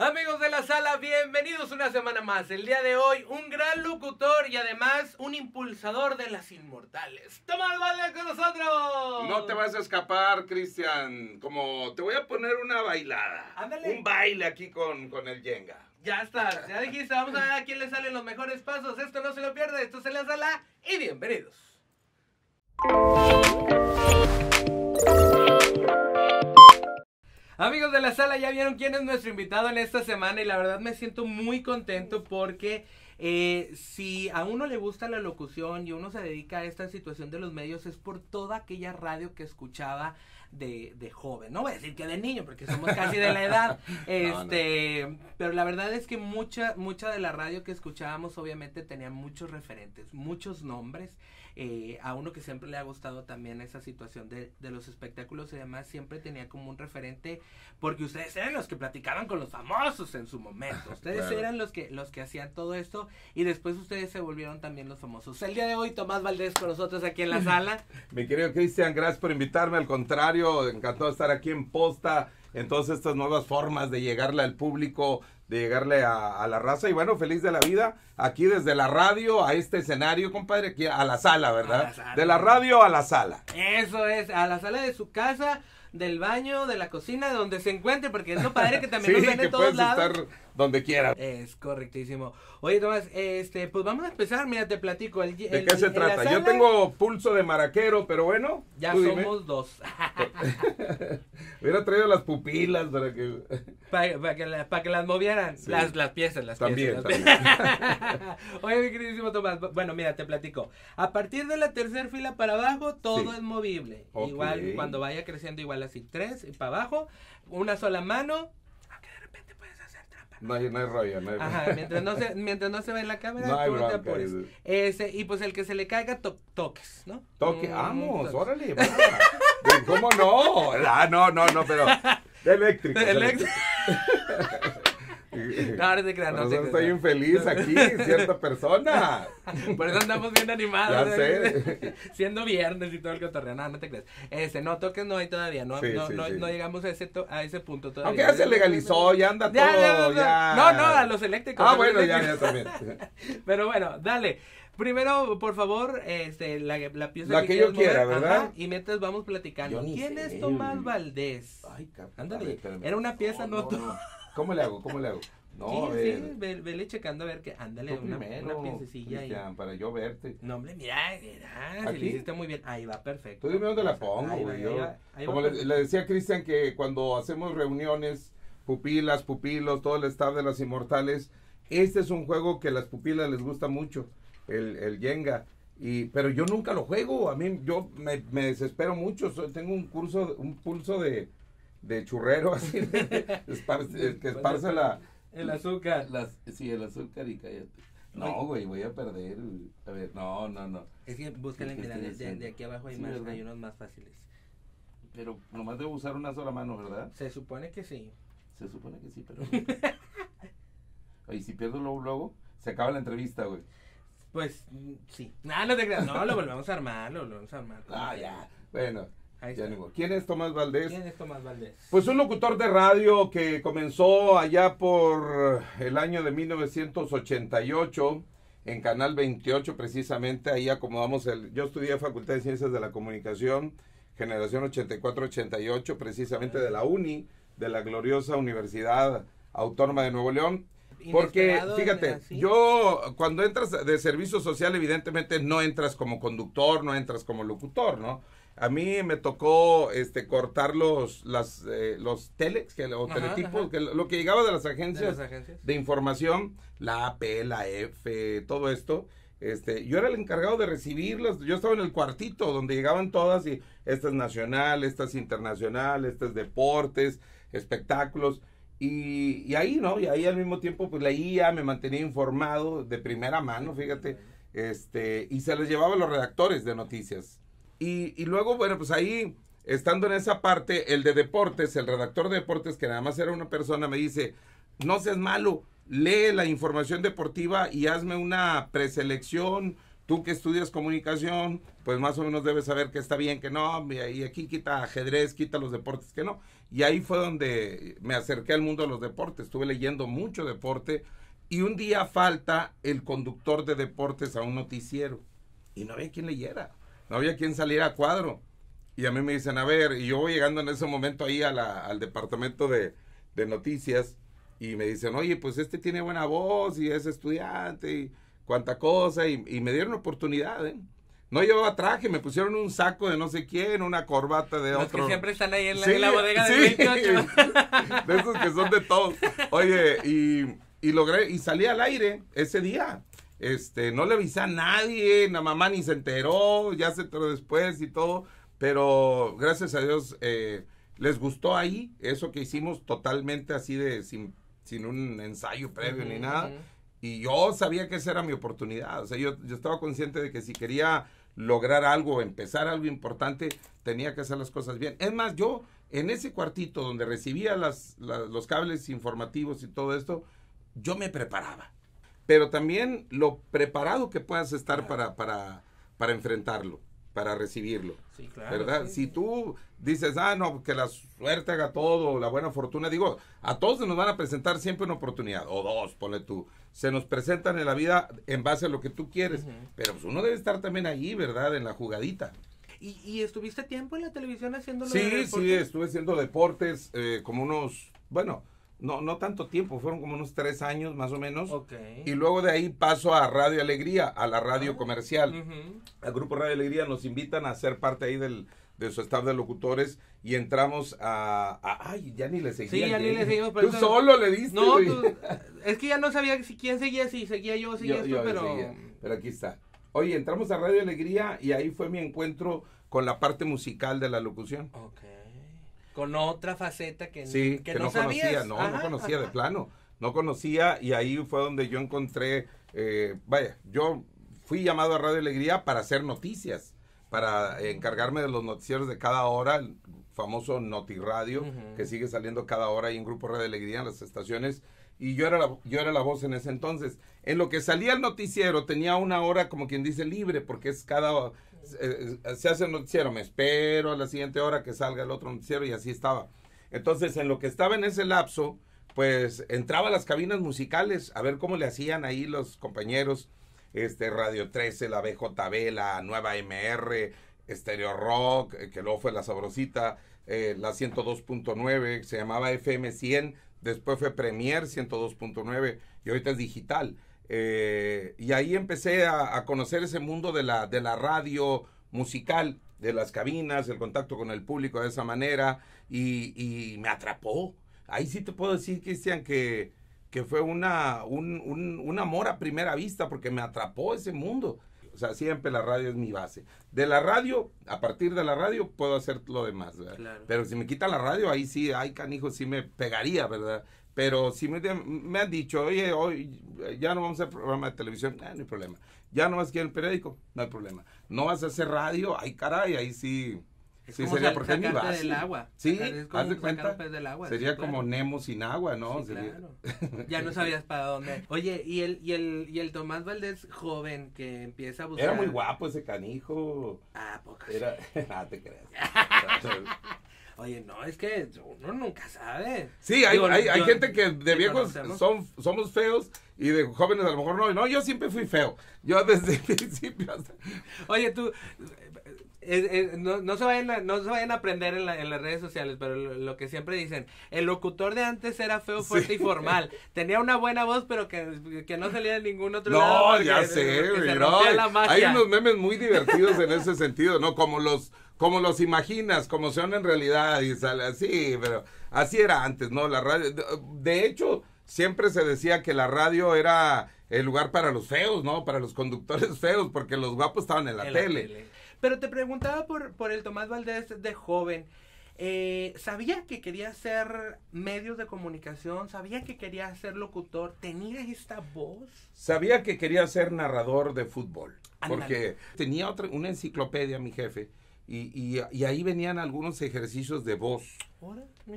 Amigos de la sala, bienvenidos una semana más. El día de hoy, un gran locutor y además un impulsador de las inmortales. ¡Toma el baile con nosotros! No te vas a escapar, Cristian. Como te voy a poner una bailada. Ándale. Un baile aquí con, el Jenga. Ya está, ya dijiste, vamos a ver a quién le salen los mejores pasos. Esto no se lo pierde, esto en la sala y bienvenidos. Amigos de la sala, ya vieron quién es nuestro invitado en esta semana y la verdad me siento muy contento porque eh, si a uno le gusta la locución y uno se dedica a esta situación de los medios es por toda aquella radio que escuchaba de, de, joven. No voy a decir que de niño, porque somos casi de la edad. este, Pero la verdad es que mucha, mucha de la radio que escuchábamos obviamente tenía muchos referentes, muchos nombres. Eh, a uno que siempre le ha gustado también esa situación de, de, los espectáculos y demás, siempre tenía como un referente, porque ustedes eran los que platicaban con los famosos en su momento, ustedes eran los que, los que hacían todo esto y después ustedes se volvieron también los famosos. El día de hoy Tomás Valdés con nosotros aquí en la sala. Mi querido Cristian, gracias por invitarme, al contrario encantó encantado de estar aquí en Posta, en todas estas nuevas formas de llegarle al público, de llegarle a, la raza. Y bueno, feliz de la vida, aquí desde la radio a este escenario, compadre, aquí a la sala, ¿verdad? De la radio a la sala. Eso es, a la sala de su casa, del baño, de la cocina, de donde se encuentre, porque es padre que también lo nos ven en todos lados donde quiera. Es correctísimo. Oye, Tomás, este, pues vamos a empezar. Mira, te platico. ¿De qué se trata? Yo tengo pulso de maraquero, pero bueno. Ya somos dos. Hubiera traído las pupilas para que. Para, que, las movieran. Las, piezas, las piezas. También. Oye, mi queridísimo Tomás. Bueno, mira, te platico. A partir de la tercera fila para abajo, todo es movible. Igual, cuando vaya creciendo, igual así. Tres y para abajo. Una sola mano, no hay, no hay rollo, no hay Ajá, mientras no se, mientras no se ve la cámara, tú no te apures. Ese, y pues el que se le caiga, toques, ¿no? Toque, mm, vamos, órale, ¿Cómo no? La, ah, no, no, no, pero. Eléctrico. eléctrico. No, no te creas, no te Estoy infeliz aquí, cierta persona. Por eso andamos bien animados. Ya ¿eh? sé. Siendo viernes y todo el cotorreo. No, no te creas. ese no, toques no hay todavía. No, no, llegamos a ese, a ese punto todavía. Aunque ya se legalizó, ya anda todo. Ya, ya. No, no, a los eléctricos. Ah, bueno, ya, ya también. Pero bueno, dale. Primero, por favor, este, la, la pieza la que, yo quiera, ¿verdad? y mientras vamos platicando. ¿Quién es Tomás Valdés? Ay, Ándale, era una pieza, no, no, no. ¿Cómo le hago? ¿Cómo le hago? No, sí, Sí, vele checando a ver que ándale una, una piececilla Cristian, para yo verte. No, hombre, mira, mira si le hiciste muy bien. Ahí va perfecto. Tú dime dónde la pongo, güey. Como le, decía a Cristian que cuando hacemos reuniones, pupilas, pupilos, todo el staff de las inmortales, este es un juego que a las pupilas les gusta mucho, el, el Jenga. Y, pero yo nunca lo juego, a mí yo me, me desespero mucho, tengo un curso, un pulso de, de churrero, así, que pues esparce la... El azúcar. Las, sí, el azúcar y cállate. No, güey, voy a perder. A ver, no, no, no. Es que buscan en de, de, aquí abajo hay, más, hay unos más fáciles. Pero nomás debo usar una sola mano, ¿verdad? Se supone que sí. Se supone que sí, pero... Oye, si pierdo luego, luego, se acaba la entrevista, güey. Pues, mm, sí. nada no te creas. No, lo volvemos a armar, lo volvemos a armar. Ah, ya. Bueno, ¿Quién es Tomás Valdés? ¿Quién es Tomás Valdés? Pues un locutor de radio que comenzó allá por el año de 1988 en Canal 28 precisamente, ahí acomodamos el... Yo estudié Facultad de Ciencias de la Comunicación, generación 84-88, precisamente de la UNI, de la gloriosa Universidad Autónoma de Nuevo León. Porque, fíjate, yo cuando entras de servicio social, evidentemente no entras como conductor, no entras como locutor, ¿no? A mí me tocó este cortar los las eh, los telex que, o teletipos, Que, lo que llegaba de las, agencias de información, la AP, la F, todo esto. Este, yo era el encargado de recibirlas, yo estaba en el cuartito donde llegaban todas y esta es nacional, esta es internacional, esta deportes, espectáculos. Y, y, ahí, ¿no? Y ahí al mismo tiempo, pues leía, me mantenía informado de primera mano, fíjate. Este, y se les llevaba a los redactores de noticias. Y, luego, bueno, pues ahí, estando en esa parte, el de deportes, el redactor de deportes, que nada más era una persona, me dice, no seas malo, lee la información deportiva y hazme una preselección. Tú que estudias comunicación, pues más o menos debes saber que está bien, que no, y aquí quita ajedrez, quita los deportes, que no. Y ahí fue donde me acerqué al mundo de los deportes, estuve leyendo mucho deporte y un día falta el conductor de deportes a un noticiero y no había quien leyera no había quien saliera a cuadro. Y a mí me dicen, a ver, y yo voy llegando en ese momento ahí al departamento de, noticias y me dicen, oye, pues este tiene buena voz y es estudiante y cuánta cosa. Y, me dieron oportunidad, ¿eh? No llevaba traje, me pusieron un saco de no sé quién, una corbata de Los otro. que siempre están ahí en la, bodega de 28. de esos que son de todos. Oye, y, y logré, y salí al aire ese día. Este, no le avisé a nadie, la mamá ni se enteró, ya se enteró después y todo, pero gracias a Dios eh, les gustó ahí, eso que hicimos totalmente así de sin, un ensayo previo ni nada. Y yo sabía que esa era mi oportunidad, o sea, yo, yo estaba consciente de que si quería lograr algo, empezar algo importante, tenía que hacer las cosas bien. Es más, yo en ese cuartito donde recibía los cables informativos y todo esto, yo me preparaba pero también lo preparado que puedas estar para, para, para enfrentarlo, para recibirlo. Sí, claro, ¿Verdad? Si tú dices, ah, no, que la suerte haga todo, la buena fortuna, digo, a todos se nos van a presentar siempre una oportunidad, o dos, ponle tú. Se nos presentan en la vida en base a lo que tú quieres, pero pues uno debe estar también ahí, ¿verdad? En la jugadita. ¿Y, y estuviste tiempo en la televisión haciendo Sí, sí, estuve haciendo deportes eh, como unos, bueno, no, no tanto tiempo, fueron como unos tres años más o menos. Okay. Y luego de ahí paso a Radio Alegría, a la radio ah, comercial. El Al Grupo Radio Alegría nos invitan a ser parte ahí del, de su staff de locutores y entramos a, ay, ya ni le seguimos. Sí, ya ni ¿eh? le seguimos. Pero tú solo le diste. No, es que ya no sabía si quién seguía, si seguía yo, seguía yo, pero... Seguía, pero aquí está. Oye, entramos a Radio Alegría y ahí fue mi encuentro con la parte musical de la locución. Okay con otra faceta que, sí, que, no, conocía, no, no conocía de plano, no conocía y ahí fue donde yo encontré, eh, vaya, yo fui llamado a Radio Alegría para hacer noticias, para encargarme de los noticieros de cada hora, el famoso Notiradio, que sigue saliendo cada hora y en Grupo Radio Alegría en las estaciones y yo era, la, yo era la voz en ese entonces. En lo que salía el noticiero tenía una hora como quien dice libre, porque es cada, eh, se hace el noticiero, me espero a la siguiente hora que salga el otro noticiero y así estaba. Entonces, en lo que estaba en ese lapso, pues entraba a las cabinas musicales a ver cómo le hacían ahí los compañeros, este Radio 13, la BJB, la Nueva MR, Stereo Rock, eh, que luego fue la Sabrosita, eh, la 102.9, se llamaba FM 100, después fue Premier 102.9 y ahorita es digital. Eh, y ahí empecé a, conocer ese mundo de la, de la radio musical, de las cabinas, el contacto con el público de esa manera, y, y me atrapó. Ahí sí te puedo decir, Cristian, que, que fue una, un, un, amor a primera vista, porque me atrapó ese mundo. O sea, siempre la radio es mi base. De la radio, a partir de la radio, puedo hacer lo demás, ¿verdad? Pero si me quita la radio, ahí sí, ay, canijo, sí me pegaría, ¿verdad? Pero si me, han dicho, oye, hoy ya no vamos a hacer programa de televisión, ah, no hay problema. Ya no vas a ir al periódico, no hay problema. No vas a hacer radio, ay caray, ahí sí. sí, sería por es del agua. Sí, haz de cuenta. sería como Nemo sin agua, ¿no? claro. ya no sabías para dónde. Oye, y el, y el, y el Tomás Valdés joven que empieza a buscar. Era muy guapo ese canijo. Ah, poca Era... ah, te creas. Oye, no, es que uno nunca sabe. Sí, hay, hay, gente que de viejos son, somos feos y de jóvenes a lo mejor no. No, yo siempre fui feo. Yo desde el principio Oye, tú... Eh, eh, no, no, se vayan a, no aprender en, las redes sociales, pero lo, que siempre dicen, el locutor de antes era feo, fuerte y formal. Tenía una buena voz, pero que, no salía de ningún otro lado. No, ya sé, no. Hay unos memes muy divertidos en ese sentido, ¿no? Como los como los imaginas, como son en realidad y sale así, pero así era antes, ¿no? La radio, de hecho, siempre se decía que la radio era el lugar para los feos, ¿no? Para los conductores feos, porque los guapos estaban en la, tele. Pero te preguntaba por, por el Tomás Valdés de joven. Eh, sabía que quería ser medios de comunicación, sabía que quería ser locutor, tenía esta voz. Sabía que quería ser narrador de fútbol, porque tenía otra, una enciclopedia, mi jefe, y, ahí venían algunos ejercicios de voz.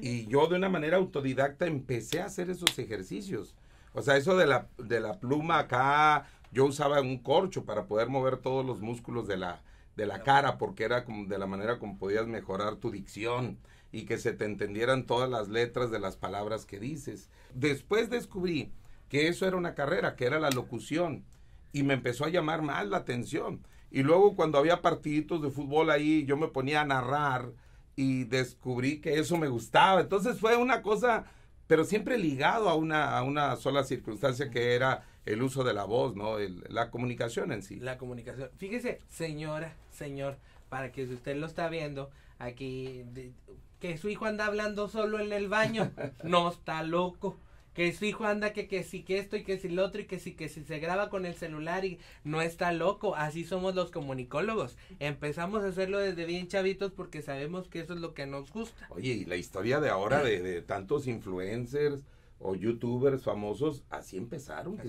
Y yo de una manera autodidacta empecé a hacer esos ejercicios. O sea, eso de la, pluma acá, yo usaba un corcho para poder mover todos los músculos de la, de la cara, porque era como de la manera como podías mejorar tu dicción y que se te entendieran todas las letras de las palabras que dices. Después descubrí que eso era una carrera, que era la locución, y me empezó a llamar más la atención. Y luego cuando había partiditos de fútbol ahí, yo me ponía a narrar y descubrí que eso me gustaba. Entonces fue una cosa, pero siempre ligado a una, a una sola circunstancia que era el uso de la voz, ¿no? la comunicación en sí. La comunicación. Fíjese, señora, señor, para que si usted lo está viendo, aquí, que su hijo anda hablando solo en el baño, no está loco que sí anda que que sí que esto y que sí lo otro y que sí que si se graba con el celular y no está loco, así somos los comunicólogos. Empezamos a hacerlo desde bien chavitos porque sabemos que eso es lo que nos gusta. Oye, y la historia de ahora de tantos influencers, o youtubers famosos, así empezaron,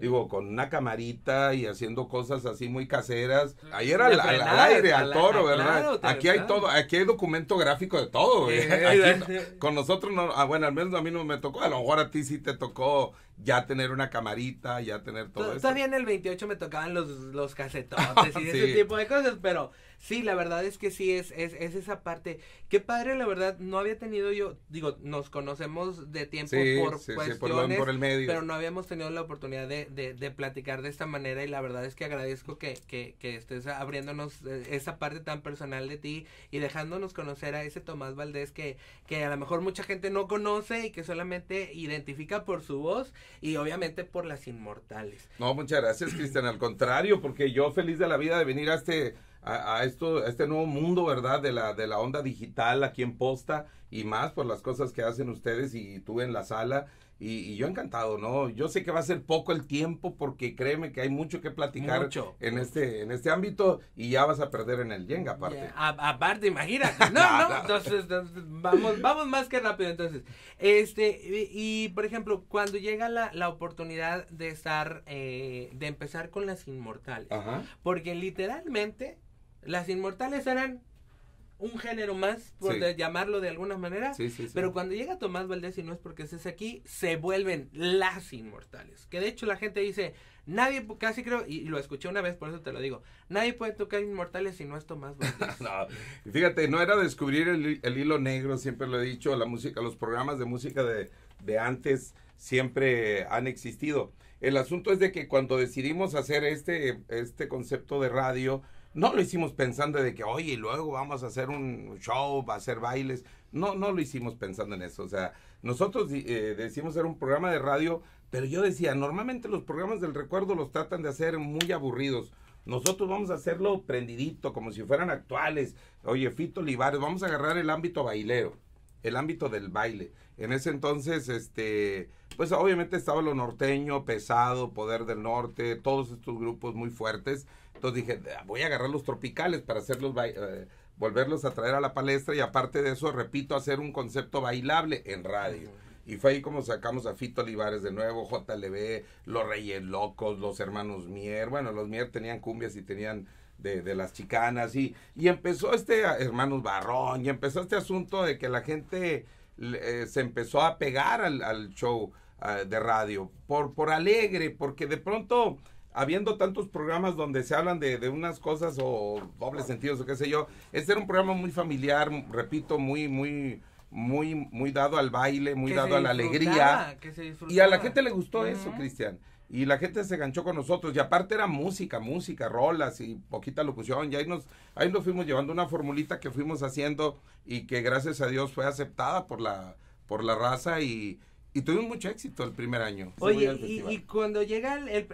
digo, con una camarita y haciendo cosas así muy caseras. ahí era al, aire, al toro, ¿verdad? aquí hay todo, aquí hay documento gráfico de todo. con nosotros, no, ah, bueno, al menos a mí no me tocó, a lo mejor a ti sí te tocó ya tener una camarita, ya tener todo eso. Todavía en el 28 me tocaban los, los y ese tipo de cosas, pero Sí, la verdad es que sí, es, es, esa parte. Qué padre, la verdad, no había tenido yo, digo, nos conocemos de tiempo por cuestiones, el medio. pero no habíamos tenido la oportunidad de, de, platicar de esta manera y la verdad es que agradezco que, que estés abriéndonos eh, esa parte tan personal de ti y dejándonos conocer a ese Tomás Valdés que, que a lo mejor mucha gente no conoce y que solamente identifica por su voz y obviamente por las inmortales. No, muchas gracias, Cristian, al contrario, porque yo feliz de la vida de venir a este a, esto, este nuevo mundo, ¿verdad? De la, de la onda digital aquí en Posta y más por las cosas que hacen ustedes y tú en la sala. Y, yo encantado, ¿no? Yo sé que va a ser poco el tiempo porque créeme que hay mucho que platicar en este en este ámbito y ya vas a perder en el Yenga aparte. aparte, imagínate. No, no, entonces vamos vamos más que rápido entonces. Este y, por ejemplo, cuando llega la, la oportunidad de estar eh, de empezar con las inmortales, porque literalmente las inmortales eran un género más, por llamarlo de alguna manera. pero cuando llega Tomás Valdés, y no es porque estés aquí, se vuelven las inmortales. Que de hecho la gente dice, nadie, casi creo, y, lo escuché una vez, por eso te lo digo, nadie puede tocar inmortales si no es Tomás Valdés. no, fíjate, no era descubrir el, el, hilo negro, siempre lo he dicho, la música, los programas de música de, de antes siempre han existido. El asunto es de que cuando decidimos hacer este, este concepto de radio, no lo hicimos pensando de que, oye, luego vamos a hacer un show, va a hacer bailes. No, no lo hicimos pensando en eso. O sea, nosotros eh, decimos hacer un programa de radio, pero yo decía, normalmente los programas del recuerdo los tratan de hacer muy aburridos. Nosotros vamos a hacerlo prendidito, como si fueran actuales. Oye, Fito Olivares, vamos a agarrar el ámbito bailero, el ámbito del baile. En ese entonces, este, pues obviamente estaba lo norteño, pesado, poder del norte, todos estos grupos muy fuertes. Entonces dije, ah, voy a agarrar los tropicales para hacerlos eh, volverlos a traer a la palestra y aparte de eso, repito, hacer un concepto bailable en radio. Y fue ahí como sacamos a Fito Olivares de nuevo, JLB, Los Reyes Locos, Los Hermanos Mier. Bueno, los Mier tenían cumbias y tenían de, las chicanas y, y empezó este ah, Hermanos Barrón y empezó este asunto de que la gente eh, se empezó a pegar al, al show. Ah, de radio, por, por alegre, porque de pronto habiendo tantos programas donde se hablan de, unas cosas o dobles sentidos o qué sé yo, este era un programa muy familiar, repito, muy, muy, muy, muy dado al baile, muy dado a la alegría. y a la gente le gustó eso, Cristian. Y la gente se ganchó con nosotros. Y aparte era música, música, rolas y poquita locución. Y ahí nos, ahí nos fuimos llevando una formulita que fuimos haciendo y que gracias a Dios fue aceptada por la, por la raza y, y tuvimos mucho éxito el primer año. Oye, y, cuando llega el...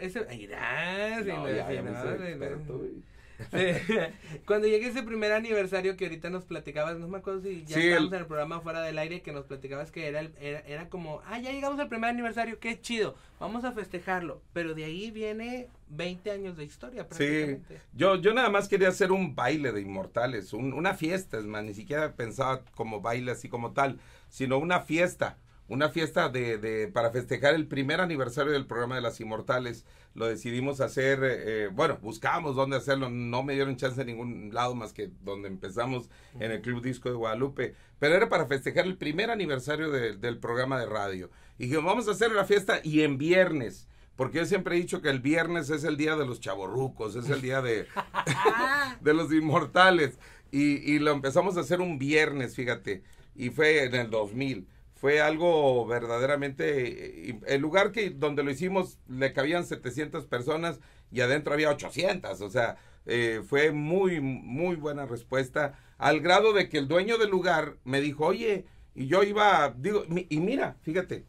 cuando llegue ese primer aniversario que ahorita nos platicabas, no me acuerdo si ya estábamos en el programa fuera del aire que nos platicabas que era, era, como, ah, ya llegamos al primer aniversario, qué chido, vamos a festejarlo. Pero de ahí viene 20 años de historia prácticamente. yo, yo nada más quería hacer un baile de inmortales, una fiesta, es más, ni siquiera pensaba como baile así como tal, sino una fiesta una fiesta de, de, para festejar el primer aniversario del programa de las inmortales. Lo decidimos hacer, eh, eh, bueno, buscábamos dónde hacerlo, no me dieron chance en ningún lado más que donde empezamos en el Club Disco de Guadalupe, pero era para festejar el primer aniversario del programa de radio. Y dije, vamos a hacer la fiesta y en viernes. Porque yo siempre he dicho que el viernes es el día de los chavorrucos, es el día de, de los inmortales. Y, y lo empezamos a hacer un viernes, fíjate. Y fue en el 2000 fue algo verdaderamente el lugar que donde lo hicimos le cabían 700 personas y adentro había 800 o sea eh, fue muy muy buena respuesta al grado de que el dueño del lugar me dijo oye y yo iba digo y mira fíjate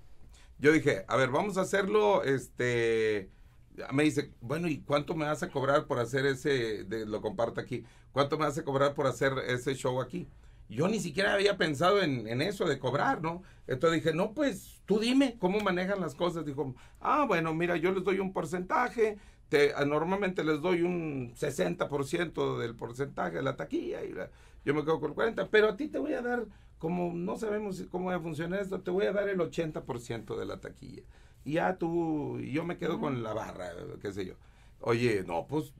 yo dije a ver vamos a hacerlo este me dice, bueno, ¿y cuánto me vas a cobrar por hacer ese, de, lo comparto aquí, cuánto me vas a cobrar por hacer ese show aquí? yo ni siquiera había pensado en, eso de cobrar, ¿no? Entonces dije, no, pues tú dime cómo manejan las cosas. Dijo, ah, bueno, mira, yo les doy un porcentaje, te, ah, normalmente les doy un 60% del porcentaje de la taquilla y yo me quedo con el 40%, pero a ti te voy a dar, como no sabemos cómo va a funcionar esto, te voy a dar el 80% de la taquilla. Y ya tú, yo me quedo con la barra, qué sé yo. Oye, no, pues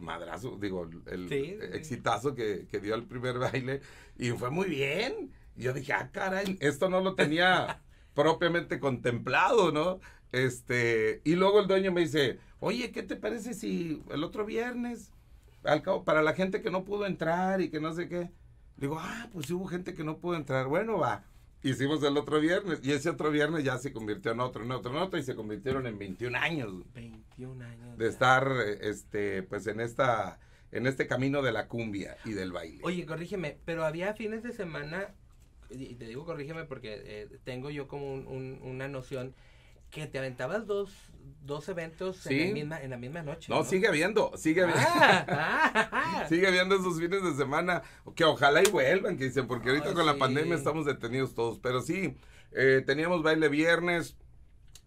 madrazo, digo, el exitazo Que, que, dio el primer baile y fue muy bien. yo dije, ah, caray, esto no lo tenía propiamente contemplado, ¿no? Este, y luego el dueño me dice, oye, ¿qué te parece si el otro viernes, al cabo, para la gente que no pudo entrar y que no sé qué? Digo, ah, pues hubo gente que no pudo entrar, bueno, va hicimos el otro viernes. Y ese otro viernes ya se convirtió en otro, en otro, en otro. Y se convirtieron en 21 años. 21 años. De estar, este, pues en esta, en este camino de la cumbia y del baile. Oye, corrígeme, pero había fines de semana, y te digo corrígeme porque eh, tengo yo como un, una noción que te aventabas dos, dos eventos en, la misma, en la misma noche. No, sigue habiendo, sigue habiendo. Ah, ah. sigue habiendo esos fines de semana, que ojalá y vuelvan, que dicen, porque ahorita con la pandemia estamos detenidos todos. Pero sí, eh, teníamos baile viernes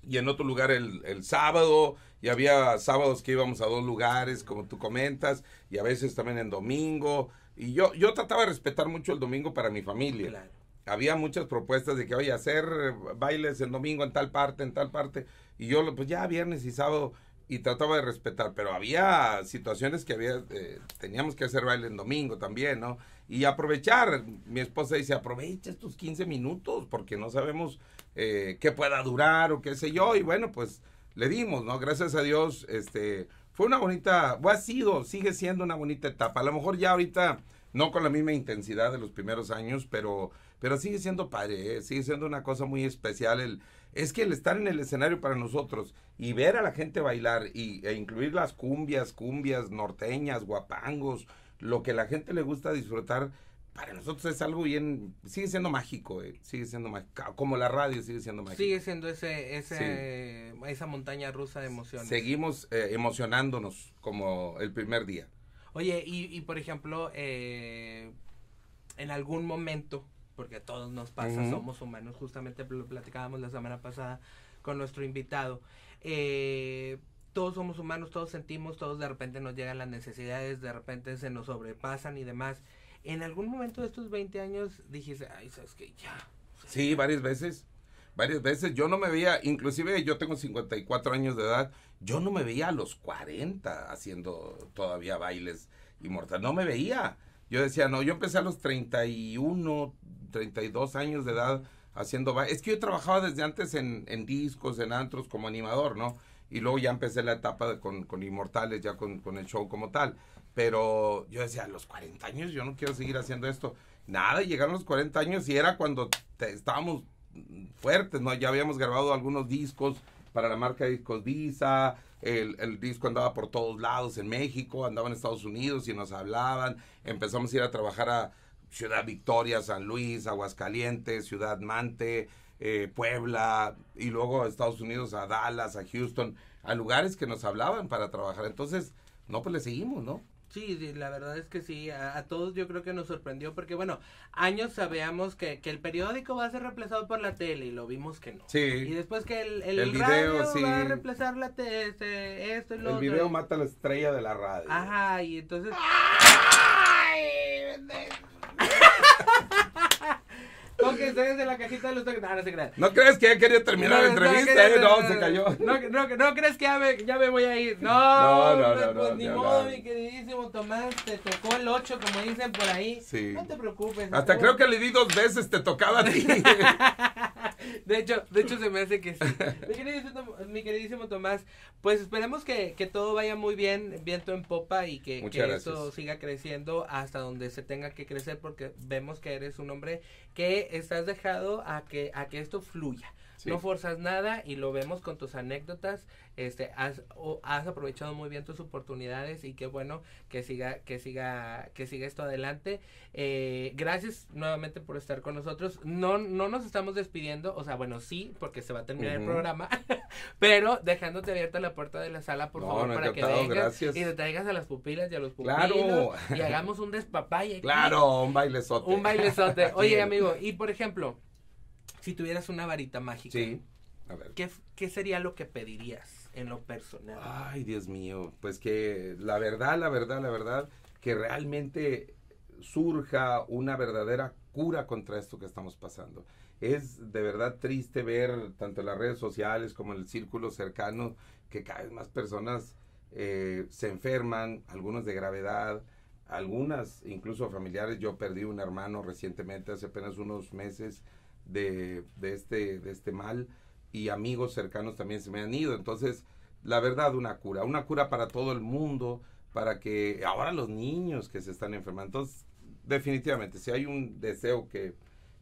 y en otro lugar el, sábado, y había sábados que íbamos a dos lugares, como tú comentas, y a veces también en domingo. Y yo, yo trataba de respetar mucho el domingo para mi familia. Claro había muchas propuestas de que, oye, hacer eh, bailes el domingo en tal parte, en tal parte. Y yo, pues ya viernes y sábado, y trataba de respetar, pero había situaciones que había, eh, teníamos que hacer baile en domingo también, ¿no? Y aprovechar, mi esposa dice, aprovecha estos 15 minutos, porque no sabemos eh, qué pueda durar o qué sé yo, y bueno, pues le dimos, ¿no? Gracias a Dios, este, fue una bonita, o ha sido, sigue siendo una bonita etapa, a lo mejor ya ahorita, no con la misma intensidad de los primeros años, pero pero sigue siendo padre, ¿eh? sigue siendo una cosa muy especial. es que el estar en el escenario para nosotros y ver a la gente bailar y, e incluir las cumbias, cumbias norteñas, guapangos, lo que la gente le gusta disfrutar, para nosotros es algo bien, sigue siendo mágico, ¿eh? sigue siendo mágico, como la radio sigue siendo mágico. Sigue siendo ese, ese esa montaña rusa de emociones. Seguimos eh, emocionándonos como el primer día. Oye, y, por ejemplo, en algún momento porque todos nos pasa, somos humanos, justamente lo platicábamos la semana pasada con nuestro invitado. Eh, todos somos humanos, todos sentimos, todos de repente nos llegan las necesidades, de repente se nos sobrepasan y demás. En algún momento de estos 20 años dijiste, ay, sabes que ya. Sí, varias veces. Varias veces yo no me veía, inclusive yo tengo 54 años de edad, yo no me veía a los 40 haciendo todavía bailes inmortales, no me veía. Yo decía, no, yo empecé a los 31, 32 años de edad haciendo Es que yo trabajaba desde antes en, discos, en antros, como animador, ¿no? Y luego ya empecé la etapa con, Inmortales, ya con, el show como tal. Pero yo decía, a los 40 años yo no quiero seguir haciendo esto. Nada, llegaron los 40 años y era cuando estábamos fuertes, ¿no? Ya habíamos grabado algunos discos para la marca Discos Visa, el, disco andaba por todos lados, en México, andaba en Estados Unidos y nos hablaban. Empezamos a ir a trabajar a Ciudad Victoria, San Luis, Aguascalientes, Ciudad Mante, eh, Puebla, y luego a Estados Unidos, a Dallas, a Houston, a lugares que nos hablaban para trabajar. Entonces, no, pues le seguimos, ¿no? Sí, la verdad es que sí, a, todos yo creo que nos sorprendió porque bueno, años sabíamos que, que, el periódico va a ser reemplazado por la tele y lo vimos que no. Sí. Y después que el, radio va a reemplazar la tele, este, esto El video mata a la estrella de la radio. Ajá, y entonces... ¡Ay! la cajita de los No, crees que ya quería terminar la entrevista? eh? no, se cayó. No, no, no crees que ya me, voy a ir. No, no, no. pues ni modo, mi queridísimo Tomás. Te tocó el 8, como dicen por ahí. Sí. No te preocupes. Hasta creo que le di dos veces, te tocaba a ti. De hecho, de hecho se me hace que sí. Mi queridísimo, mi queridísimo Tomás, pues esperemos que, que, todo vaya muy bien, viento en popa y que, que esto siga creciendo hasta donde se tenga que crecer porque vemos que eres un hombre que estás dejado a que, a que esto fluya. No forzas nada y lo vemos con tus anécdotas. Este, has, has aprovechado muy bien tus oportunidades y qué bueno que siga, que siga, que siga esto adelante. Eh, gracias nuevamente por estar con nosotros. No, no nos estamos despidiendo, o sea, bueno, sí, porque se va a terminar el programa, pero dejándote abierta la puerta de la sala, por favor, para que vengas y te traigas a las pupilas y a los pupilos y hagamos un despapalle. Claro, un bailezote. Un bailezote. Oye, amigo, y por ejemplo, si tuvieras una varita mágica, ver. ¿qué, sería lo que pedirías en lo personal? Ay, Dios mío, pues que la verdad, la verdad, la verdad, que realmente surja una verdadera cura contra esto que estamos pasando. Es de verdad triste ver tanto en las redes sociales como en el círculo cercano que cada vez más personas eh, se enferman, algunos de gravedad, algunas incluso familiares. Yo perdí un hermano recientemente, hace apenas unos meses, de, este, de este mal y amigos cercanos también se me han ido. Entonces, la verdad, una cura, una cura para todo el mundo, para que ahora los niños que se están enfermando. Entonces, definitivamente, si hay un deseo que,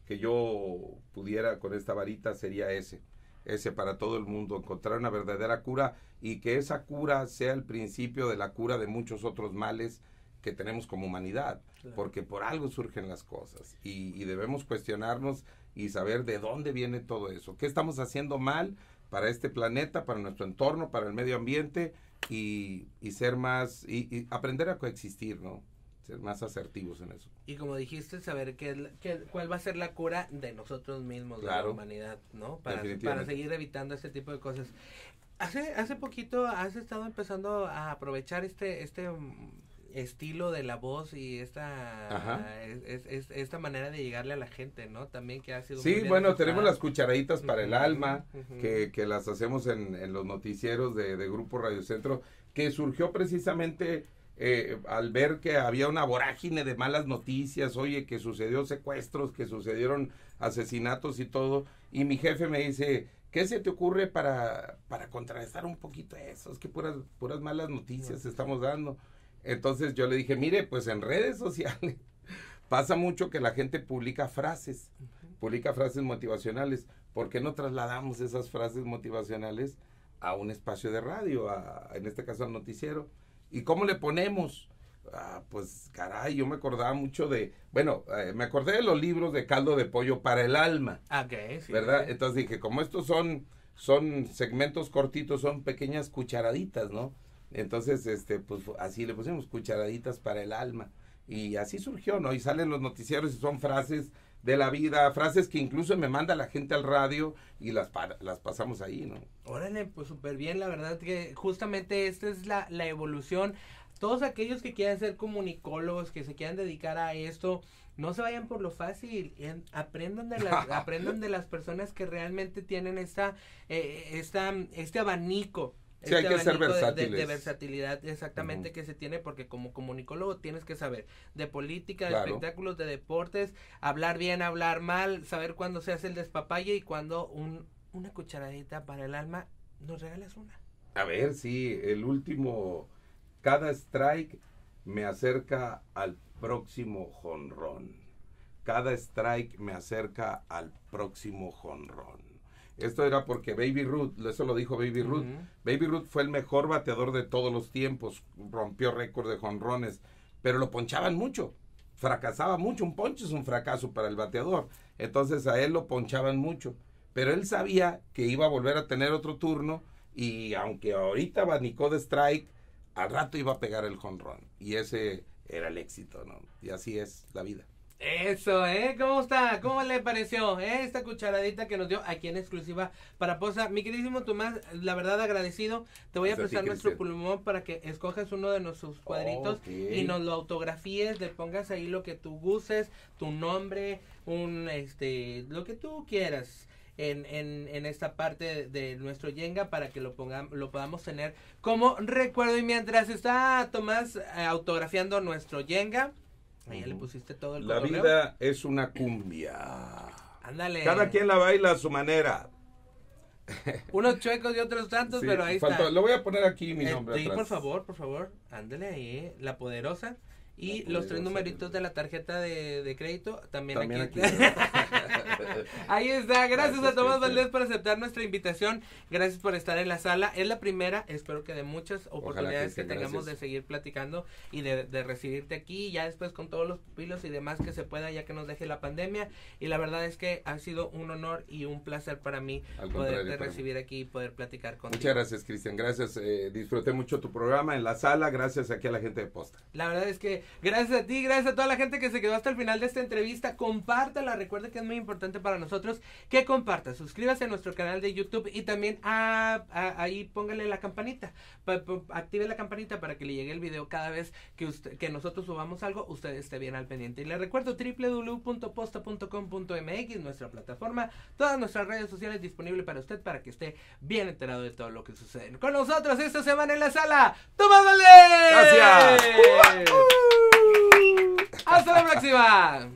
que yo pudiera con esta varita, sería ese, ese para todo el mundo, encontrar una verdadera cura y que esa cura sea el principio de la cura de muchos otros males que tenemos como humanidad, porque por algo surgen las cosas y debemos cuestionarnos y saber de dónde viene todo eso. ¿Qué estamos haciendo mal para este planeta, para nuestro entorno, para el medio ambiente y, ser más, y, aprender a coexistir, ¿no? Ser más asertivos en eso. Y como dijiste, saber qué, cuál va a ser la cura de nosotros mismos, de la humanidad, ¿no? Para, para seguir evitando ese tipo de cosas. Hace, hace poquito has estado empezando a aprovechar este, este estilo de la voz y esta es, esta manera de llegarle a la gente, ¿no? También que ha sido Sí, bueno, tenemos las cucharaditas para el alma que, las hacemos en, en los noticieros de, Grupo Radio Centro que surgió precisamente eh, al ver que había una vorágine de malas noticias, oye, que sucedió secuestros, que sucedieron asesinatos y todo, y mi jefe me dice, ¿Qué se te ocurre para, para contrarrestar un poquito eso? Es que puras, puras malas noticias estamos dando. Entonces yo le dije, mire, pues en redes sociales pasa mucho que la gente publica frases, publica frases motivacionales. ¿Por qué no trasladamos esas frases motivacionales a un espacio de radio, a, en este caso al noticiero? ¿Y cómo le ponemos? Ah, pues caray, yo me acordaba mucho de, bueno, eh, me acordé de los libros de caldo de pollo para el alma. Okay, sí, ¿Verdad? Entonces dije, como estos son, son segmentos cortitos, son pequeñas cucharaditas, ¿no? Entonces, este, pues así le pusimos cucharaditas para el alma. Y así surgió, ¿no? Y salen los noticieros y son frases de la vida, frases que incluso me manda la gente al radio y las, las pasamos ahí, ¿no? Órale, pues súper bien, la verdad que justamente esta es la, la evolución. Todos aquellos que quieran ser comunicólogos, que se quieran dedicar a esto, no se vayan por lo fácil, aprendan de las, aprendan de las personas que realmente tienen esta, eh, esta, este abanico Sí, hay que este ser versátiles. De, versatilidad exactamente que se tiene porque como comunicólogo tienes que saber de política, de espectáculos, de deportes, hablar bien, hablar mal, saber cuándo se hace el despapalle y cuándo una cucharadita para el alma, nos regalas una. A ver, sí, el último, cada strike me acerca al próximo jonrón. Cada strike me acerca al próximo jonrón. Esto era porque Baby Ruth, eso lo dijo Baby Ruth. Baby Ruth fue el mejor bateador de todos los tiempos, rompió récord de jonrones, pero lo ponchaban mucho, fracasaba mucho. Un poncho es un fracaso para el bateador. Entonces a él lo ponchaban mucho, pero él sabía que iba a volver a tener otro turno y aunque ahorita abanicó de strike, al rato iba a pegar el jonrón. Y ese era el éxito, ¿no? Y así es la vida. Eso, ¿eh? ¿Cómo está? ¿Cómo le pareció eh, esta cucharadita que nos dio aquí en exclusiva para Posa? Mi queridísimo Tomás, la verdad agradecido, te voy a prestar nuestro pulmón para que escojas uno de nuestros cuadritos y nos lo autografíes, le pongas ahí lo que tú gustes, tu nombre, un, este, lo que tú quieras. En, en, en, esta parte de, nuestro Yenga para que lo, lo podamos tener como recuerdo. Y mientras está Tomás eh, autografiando nuestro Yenga, le pusiste todo La vida es una cumbia. Ándale. Cada quien la baila a su manera. Unos chuecos y otros tantos, pero ahí está. Lo voy a poner aquí mi eh, nombre. sí, por favor, por favor. Ándale ahí. Eh, la poderosa. Y los tres numeritos de la tarjeta de, crédito también, aquí. Ahí está. Gracias, a Tomás Valdés por aceptar nuestra invitación. Gracias por estar en la sala. Es la primera, espero que de muchas oportunidades que, tengamos de seguir platicando y de, recibirte aquí. Ya después con todos los pupilos y demás que se pueda, ya que nos deje la pandemia. Y la verdad es que ha sido un honor y un placer para mí poder poderte recibir aquí y poder platicar contigo. Muchas gracias, Cristian. Gracias. Eh, disfruté mucho tu programa en la sala. Gracias aquí a la gente de Posta. La verdad es que Gracias a ti, gracias a toda la gente que se quedó hasta el final de esta entrevista. Compártela, recuerde que es muy importante para nosotros que compartas. Suscríbase a nuestro canal de YouTube y también ah, ah, ahí póngale la campanita. active la campanita para que le llegue el video cada vez que, que nosotros subamos algo, usted esté bien al pendiente. Y le recuerdo www.posta.com.mx, nuestra plataforma, todas nuestras redes sociales disponibles para usted para que esté bien enterado de todo lo que sucede. Con nosotros esta semana en la sala, Tomás Gracias. Hasta la próxima.